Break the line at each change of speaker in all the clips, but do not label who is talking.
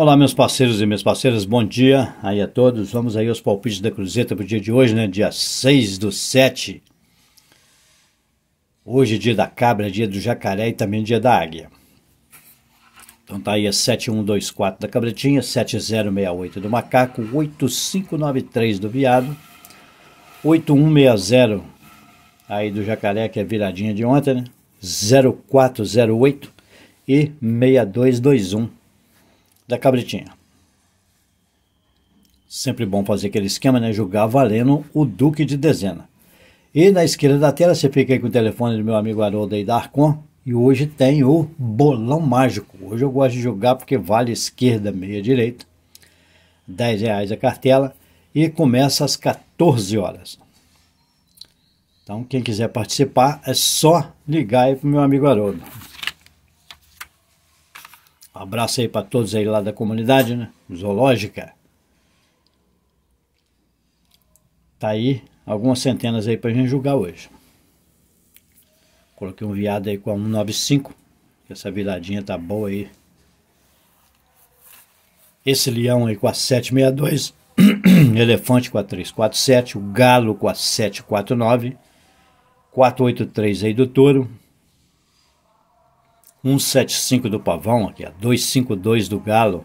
Olá, meus parceiros e minhas parceiras, bom dia aí a todos. Vamos aí aos palpites da Cruzeta para o dia de hoje, né? Dia 6 do 7. Hoje dia da cabra, dia do jacaré e também dia da águia. Então tá aí a 7124 da cabretinha, 7068 do macaco, 8593 do viado, 8160 aí do jacaré, que é viradinha de ontem, né? 0408 e 6221 da cabritinha. Sempre bom fazer aquele esquema, né? Jogar valendo o Duque de dezena. E na esquerda da tela você fica aí com o telefone do meu amigo Haroldo aí da Arcon. E hoje tem o bolão mágico. Hoje eu gosto de jogar porque vale esquerda, meia direita. 10 reais a cartela. E começa às 14 horas. Então quem quiser participar é só ligar aí pro meu amigo Haroldo abraço aí para todos aí lá da comunidade, né? Zoológica. Tá aí algumas centenas aí pra gente julgar hoje. Coloquei um viado aí com a 195. Essa viradinha tá boa aí. Esse leão aí com a 762. elefante com a 347. O galo com a 749. 483 aí do touro. 175 do Pavão, aqui, ó, 252 do Galo.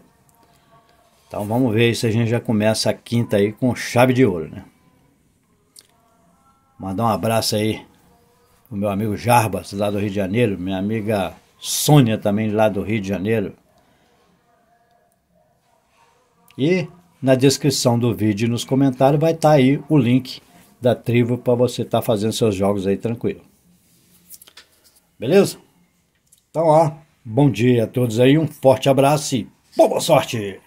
Então vamos ver se a gente já começa a quinta aí com chave de ouro, né? Mandar um abraço aí pro meu amigo Jarbas, lá do Rio de Janeiro, minha amiga Sônia também, lá do Rio de Janeiro. E na descrição do vídeo e nos comentários vai estar tá aí o link da tribo para você estar tá fazendo seus jogos aí tranquilo. Beleza? Então, ó, bom dia a todos aí, um forte abraço e boa sorte!